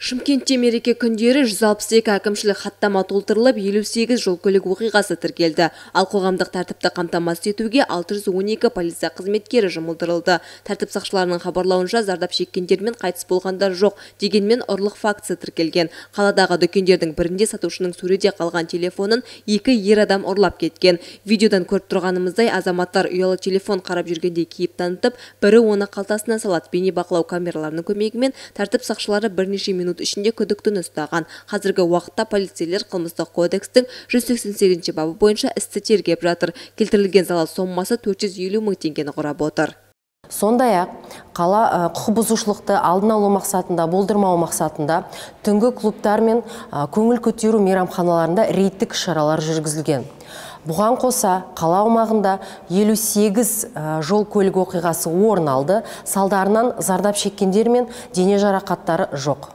шымкентте мереке күндері 162 әкімшілік хаттама толтырылып 58 жол көлік оқиғасы тіркелді ал қоғамдық тәртіпті қамтамасыз етуге 612 полиция қызметкері жұмылдырылды тәртіп сақшыларының хабарлауынша зардап шеккендер мен қайтыс болғандар жоқ дегенмен ұрлық фактісі тіркелген қаладағы дүкендердің бірінде сатушының сөреде қалған телефонын екі ер адам ұрлап кеткен видеодан көріп тұрғанымыздай азаматтар ұялы телефон қарап жүргендей кейіп танытып бірі оны қалтасына салады бейнебақылау камераларының көмегімен тәртіп сақшылары бірнеше минут минут ішінде күдіктіні ұстаған қазіргі уақытта полицейлер қылмыстық кодекстің 188 бабы бойынша істі тергеп жатыр келтірілген залал соммасы 450 мың теңгені құрап отыр сондай ақ қала құқық бұзушылықты алдын алу мақсатында болдырмау мақсатында түнгі клубтар мен көңіл көтеру мейрамханаларында рейдтік шаралар жүргізілген бұған қоса қала аумағында 58 жол көлік оқиғасы орын алды салдарынан зардап шеккендер мен дене жарақаттары жоқ